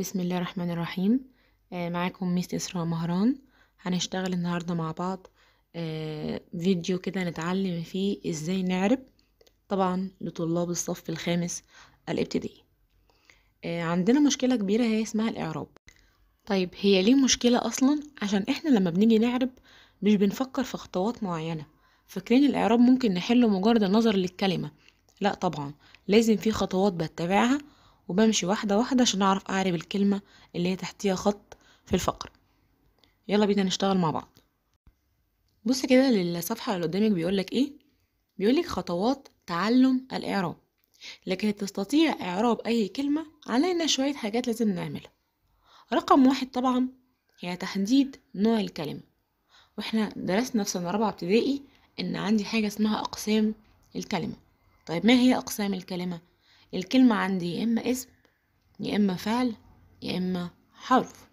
بسم الله الرحمن الرحيم آه، معاكم ميس إسراء مهران هنشتغل النهاردة مع بعض آه، فيديو كده نتعلم فيه إزاي نعرب طبعا لطلاب الصف الخامس الابتدائي آه، عندنا مشكلة كبيرة هي اسمها الإعراب طيب هي ليه مشكلة أصلا عشان إحنا لما بنيجي نعرب مش بنفكر في خطوات معينة فاكرين الإعراب ممكن نحله مجرد النظر للكلمة لا طبعا لازم في خطوات بتبعها وبمشي واحدة واحدة عشان أعرف أعرب الكلمة اللي هي تحتيها خط في الفقرة يلا بينا نشتغل مع بعض بص كده للصفحة اللي قدامك بيقولك إيه بيقولك خطوات تعلم الإعراب لكن تستطيع إعراب أي كلمة علينا شوية حاجات لازم نعملها رقم واحد طبعا هي تحديد نوع الكلمة واحنا درسنا في سنة رابعة ابتدائي إن عندي حاجة اسمها أقسام الكلمة طيب ما هي أقسام الكلمة؟ الكلمة عندي يا إما اسم يا إما فعل يا إما حرف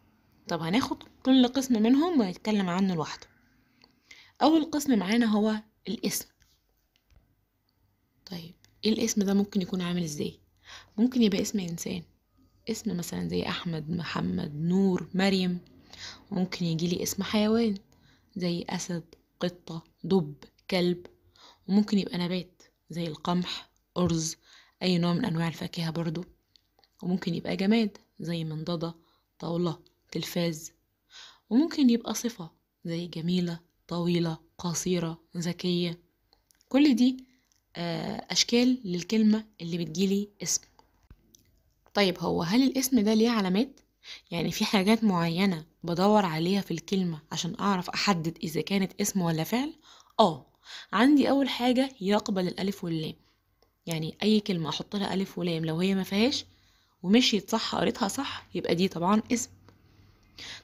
طب هناخد كل قسم منهم ونتكلم عنه لوحده أول قسم معانا هو الاسم طيب إيه الاسم ده ممكن يكون عامل إزاي ممكن يبقى اسم إنسان اسم مثلا زي أحمد محمد نور مريم ممكن يجيلي اسم حيوان زي أسد قطة دب كلب وممكن يبقى نبات زي القمح أرز أي نوع من أنواع الفاكهة برضو وممكن يبقى جماد زي منضدة طاولة تلفاز وممكن يبقى صفة زي جميلة طويلة قصيرة ذكية كل دي آه، أشكال للكلمة اللي بتجيلي اسم طيب هو هل الاسم ده ليه علامات؟ يعني في حاجات معينة بدور عليها في الكلمة عشان أعرف أحدد إذا كانت اسم ولا فعل؟ آه عندي أول حاجة يقبل الألف واللام يعني أي كلمة أحط لها ألف ولام لو هي ما فيهاش ومشيت صح قريتها صح يبقى دي طبعا اسم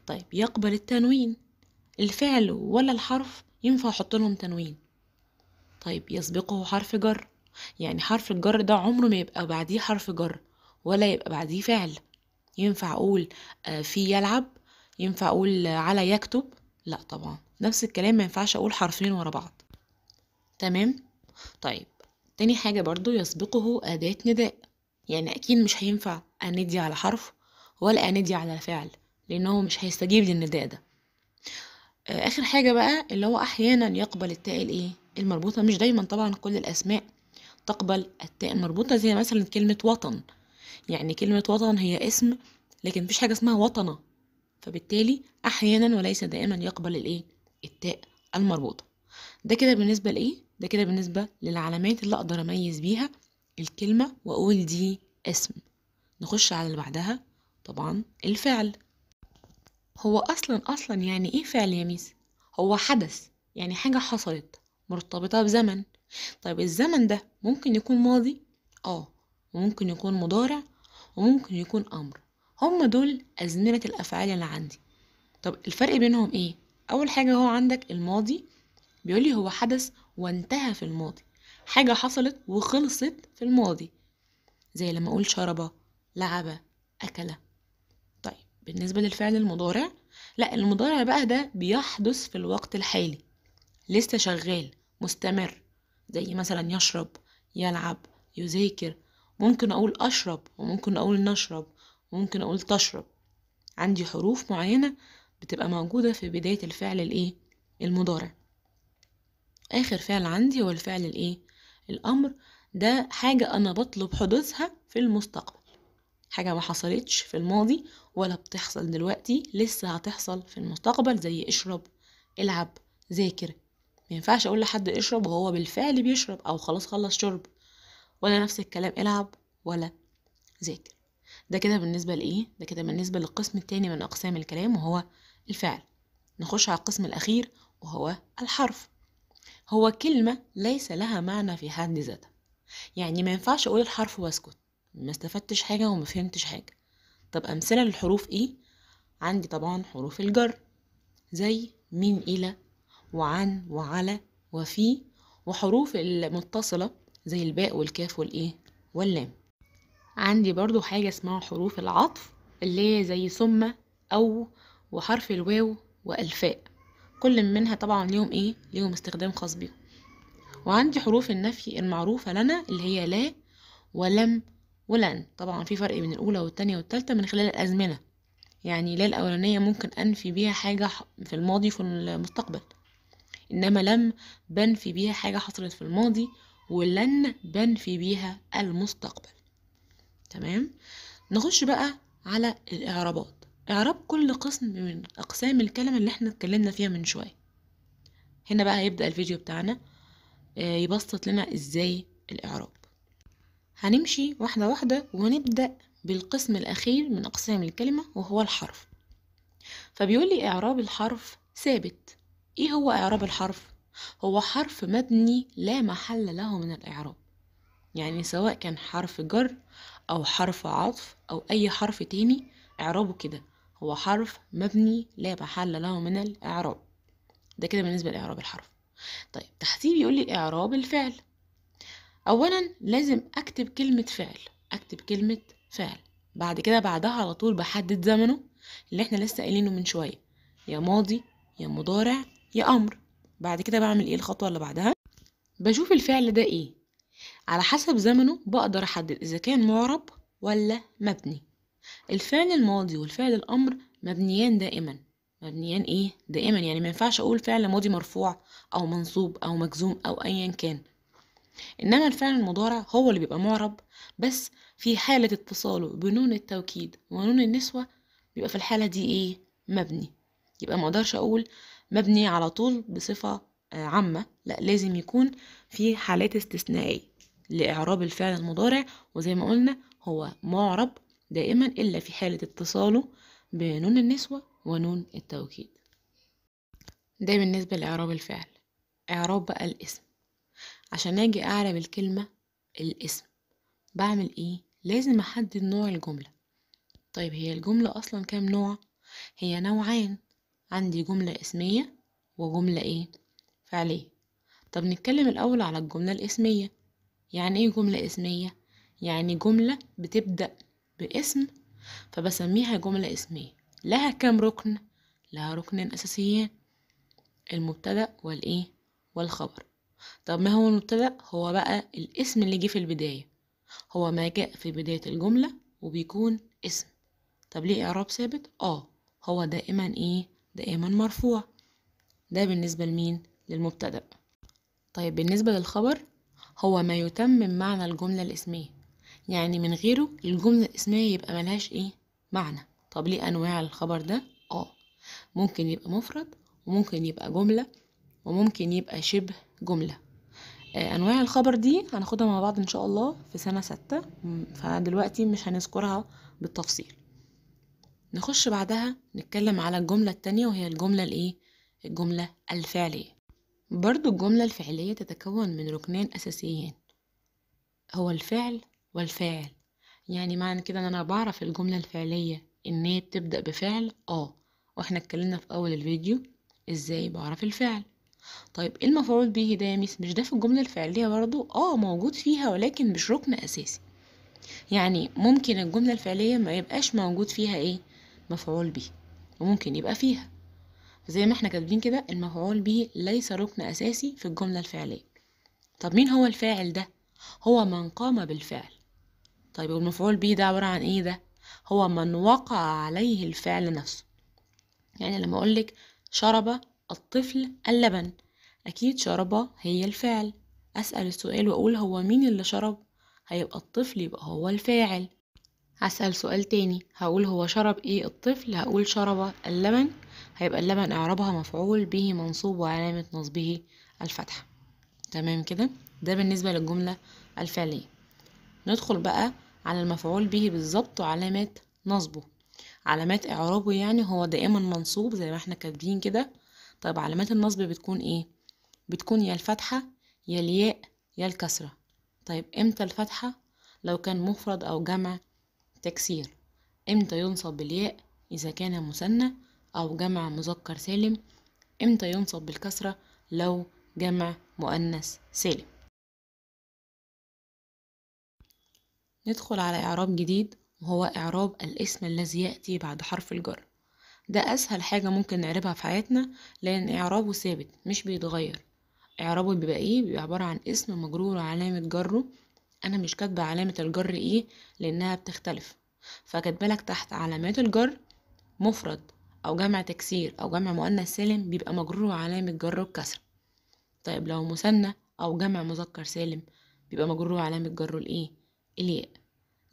طيب يقبل التنوين الفعل ولا الحرف ينفع أحط لهم تنوين طيب يسبقه حرف جر يعني حرف الجر ده عمره ما يبقى بعديه حرف جر ولا يبقى بعديه فعل ينفع أقول آه، في يلعب ينفع أقول آه، على يكتب لا طبعا نفس الكلام ما ينفعش أقول حرفين ورا بعض تمام طيب تاني حاجة برضو يسبقه أداة نداء يعني أكيد مش هينفع أندي على حرف ولا أندي على فعل لأنه مش هيستجيب للنداء ده آه، آخر حاجة بقى اللي هو أحيانا يقبل التاء الإيه المربوطة مش دايما طبعا كل الأسماء تقبل التاء المربوطة زي مثلا كلمة وطن يعني كلمة وطن هي اسم لكن مفيش حاجة اسمها وطنة فبالتالي أحيانا وليس دائما يقبل الإيه التاء المربوطة ده كده بالنسبة لإيه ده كده بالنسبة للعلامات اللي أقدر أميز بيها الكلمة وأقول دي اسم نخش على اللي بعدها طبعا الفعل هو أصلا أصلا يعني إيه فعل يا ميس؟ هو حدث يعني حاجة حصلت مرتبطة بزمن طيب الزمن ده ممكن يكون ماضي آه وممكن يكون مضارع وممكن يكون أمر هما دول أزمنة الأفعال اللي عندي طب الفرق بينهم إيه؟ أول حاجة هو عندك الماضي بيقولي هو حدث وانتهى في الماضي حاجة حصلت وخلصت في الماضي زي لما أقول شرب لعب أكل طيب بالنسبة للفعل المضارع لا المضارع بقى ده بيحدث في الوقت الحالي لسه شغال مستمر زي مثلا يشرب يلعب يذاكر ممكن أقول أشرب وممكن أقول نشرب وممكن أقول تشرب عندي حروف معينة بتبقى موجودة في بداية الفعل الإيه المضارع آخر فعل عندي هو الفعل الإيه؟ الأمر ده حاجة أنا بطلب حدوثها في المستقبل حاجة ما حصلتش في الماضي ولا بتحصل دلوقتي لسه هتحصل في المستقبل زي اشرب العب ذاكر مينفعش أقول لحد اشرب وهو بالفعل بيشرب أو خلاص خلص شرب ولا نفس الكلام العب ولا ذاكر ده كده بالنسبة لإيه؟ ده كده بالنسبة للقسم التاني من أقسام الكلام وهو الفعل نخش على القسم الأخير وهو الحرف هو كلمة ليس لها معنى في حد ذاتها يعني ما ينفعش أقول الحرف وأسكت ما استفدتش حاجة وما فهمتش حاجة طب أمثلة للحروف إيه؟ عندي طبعا حروف الجر زي من إلى وعن وعلى وفي وحروف المتصلة زي الباء والكاف والإيه واللام عندي برضو حاجة اسمها حروف العطف اللي هي زي ثم أو وحرف الواو وألفاء كل منها طبعا ليهم ايه ليهم استخدام خاص بيهم وعندي حروف النفي المعروفة لنا اللي هي لا ولم ولن طبعا في فرق بين الأولى والتانية والتالتة من خلال الأزمنة يعني لا الأولانية ممكن أنفي بيها حاجة في الماضي وفي المستقبل إنما لم بنفي بيها حاجة حصلت في الماضي ولن بنفي بيها المستقبل تمام نخش بقى على الإعرابات إعراب كل قسم من أقسام الكلمة اللي احنا اتكلمنا فيها من شوية هنا بقى هيبدأ الفيديو بتاعنا آه، يبسط لنا إزاي الإعراب هنمشي واحدة واحدة ونبدأ بالقسم الأخير من أقسام الكلمة وهو الحرف فبيقول لي إعراب الحرف ثابت إيه هو إعراب الحرف؟ هو حرف مبني لا محل له من الإعراب يعني سواء كان حرف جر أو حرف عطف أو أي حرف تاني إعرابه كده هو حرف مبني لا محل له من الإعراب ده كده بالنسبة لإعراب الحرف طيب تحتيه بيقول لي إعراب الفعل أولا لازم أكتب كلمة فعل أكتب كلمة فعل بعد كده بعدها على طول بحدد زمنه اللي احنا لسه قايلينه من شوية يا ماضي يا مضارع يا أمر بعد كده بعمل ايه الخطوة اللي بعدها بشوف الفعل ده ايه على حسب زمنه بقدر احدد اذا كان معرب ولا مبني الفعل الماضي والفعل الأمر مبنيان دائما مبنيان إيه؟ دائما يعني ما ينفعش أقول فعل ماضي مرفوع أو منصوب أو مجزوم أو أيا كان إنما الفعل المضارع هو اللي بيبقى معرب بس في حالة اتصاله بنون التوكيد ونون النسوة بيبقى في الحالة دي إيه؟ مبني يبقى ما أقدرش أقول مبني على طول بصفة آه، عامة لا لازم يكون في حالات استثنائية لإعراب الفعل المضارع وزي ما قلنا هو معرب دائما إلا في حالة اتصاله بنون النسوة ونون التوكيد ده بالنسبة لإعراب الفعل إعراب بقى الاسم عشان أجي أعرب الكلمة الاسم بعمل إيه؟ لازم أحدد نوع الجملة طيب هي الجملة أصلا كام نوع؟ هي نوعين عندي جملة اسمية وجملة إيه؟ فعلية طب نتكلم الأول على الجملة الاسمية يعني إيه جملة اسمية؟ يعني جملة بتبدأ باسم فبسميها جملة اسمية لها كام ركن لها ركنين أساسيين المبتدأ والإيه والخبر طب ما هو المبتدأ هو بقى الاسم اللي جه في البداية هو ما جاء في بداية الجملة وبيكون اسم طب ليه إعراب ثابت آه هو دائما إيه دائما مرفوع ده بالنسبة لمين للمبتدأ طيب بالنسبة للخبر هو ما يتمم معنى الجملة الاسمية يعني من غيره الجملة الاسمية يبقى ملهاش ايه معنى طب ليه انواع الخبر ده اه ممكن يبقى مفرد وممكن يبقى جملة وممكن يبقى شبه جملة آه انواع الخبر دي هناخدها مع بعض ان شاء الله في سنة ستة فدلوقتي مش هنذكرها بالتفصيل نخش بعدها نتكلم على الجملة التانية وهي الجملة الايه الجملة الفعلية برضو الجملة الفعلية تتكون من ركنين أساسيين هو الفعل والفاعل يعني معنى كده ان انا بعرف الجملة الفعلية ان هي بتبدأ بفعل اه واحنا اتكلمنا في اول الفيديو ازاي بعرف الفعل طيب ايه المفعول به ده يا ميس مش ده في الجملة الفعلية برضو اه موجود فيها ولكن مش ركن اساسي يعني ممكن الجملة الفعلية ما يبقاش موجود فيها ايه مفعول به وممكن يبقى فيها زي ما احنا كاتبين كده المفعول به ليس ركن اساسي في الجملة الفعلية طب مين هو الفاعل ده هو من قام بالفعل طيب والمفعول به ده عبارة عن ايه ده هو من وقع عليه الفعل نفسه يعني لما اقولك شرب الطفل اللبن اكيد شرب هي الفعل اسأل السؤال واقول هو مين اللي شرب هيبقى الطفل يبقى هو الفاعل هسأل سؤال تاني هقول هو شرب ايه الطفل هقول شرب اللبن هيبقى اللبن اعرابها مفعول به منصوب وعلامة نصبه الفتحة تمام كده ده بالنسبة للجملة الفعلية ندخل بقى على المفعول به بالظبط وعلامات نصبه علامات اعرابه يعني هو دائما منصوب زي ما احنا كاتبين كده طيب علامات النصب بتكون ايه بتكون يا الفتحه يا الياء يا الكسره طيب امتى الفتحه لو كان مفرد او جمع تكسير امتى ينصب بالياء اذا كان مثنى او جمع مذكر سالم امتى ينصب بالكسره لو جمع مؤنث سالم ندخل على إعراب جديد وهو إعراب الاسم الذي يأتي بعد حرف الجر ده أسهل حاجة ممكن نعربها في حياتنا لأن إعرابه ثابت مش بيتغير إعرابه بيبقى إيه بيبقى عبارة عن اسم مجرور علامة جره أنا مش كاتبة علامة الجر إيه لأنها بتختلف لك تحت علامات الجر مفرد أو جمع تكسير أو جمع مؤنث سالم بيبقى مجرور علامة جر الكسر طيب لو مثنى أو جمع مذكر سالم بيبقى مجرور علامة جره الإيه الياء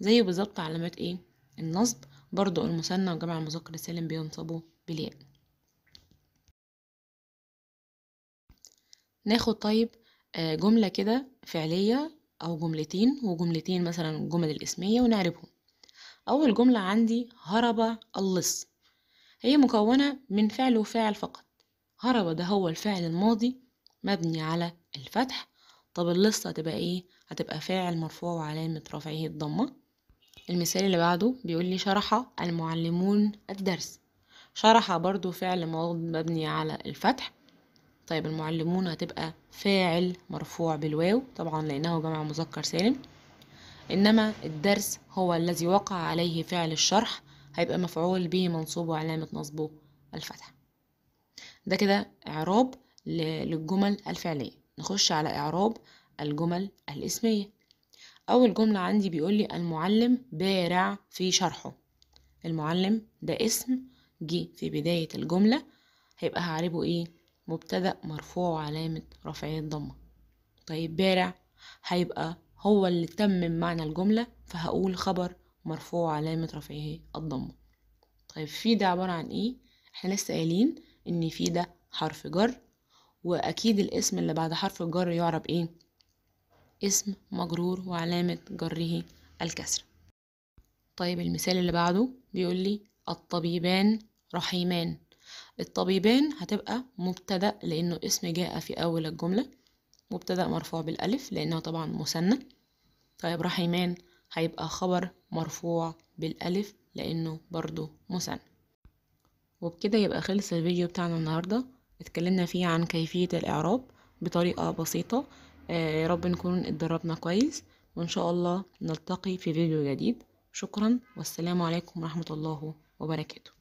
زيه بالظبط علامات ايه النصب برضو المثنى وجمع المذكر السالم بينصبوا بالياء ناخد طيب آه، جملة كده فعلية أو جملتين وجملتين مثلا الجمل الاسمية ونعربهم أول جملة عندي هرب اللص هي مكونة من فعل وفاعل فقط هرب ده هو الفعل الماضي مبني على الفتح طب اللص هتبقى ايه هتبقى فاعل مرفوع وعلامة رفعه الضمة المثال اللي بعده بيقول لي شرح المعلمون الدرس شرح برضو فعل موض مبني على الفتح طيب المعلمون هتبقى فاعل مرفوع بالواو طبعا لأنه جمع مذكر سالم إنما الدرس هو الذي وقع عليه فعل الشرح هيبقى مفعول به منصوب وعلامة نصبه الفتح ده كده إعراب للجمل الفعلية نخش على إعراب الجمل الاسمية أول جملة عندي بيقول لي المعلم بارع في شرحه المعلم ده اسم جه في بداية الجملة هيبقى هعربه ايه مبتدأ مرفوع علامة رفعية الضمة طيب بارع هيبقى هو اللي تمم معنى الجملة فهقول خبر مرفوع علامة رفعه الضمة طيب في ده عبارة عن ايه احنا لسه قايلين ان في ده حرف جر واكيد الاسم اللي بعد حرف الجر يعرب ايه اسم مجرور وعلامة جره الكسر طيب المثال اللي بعده بيقول لي الطبيبان رحيمان الطبيبان هتبقى مبتدأ لأنه اسم جاء في أول الجملة مبتدأ مرفوع بالألف لأنه طبعا مثنى طيب رحيمان هيبقى خبر مرفوع بالألف لأنه برضو مثنى وبكده يبقى خلص الفيديو بتاعنا النهاردة اتكلمنا فيه عن كيفية الإعراب بطريقة بسيطة آه، يا رب نكون اتدربنا كويس وإن شاء الله نلتقي في فيديو جديد شكرا والسلام عليكم ورحمة الله وبركاته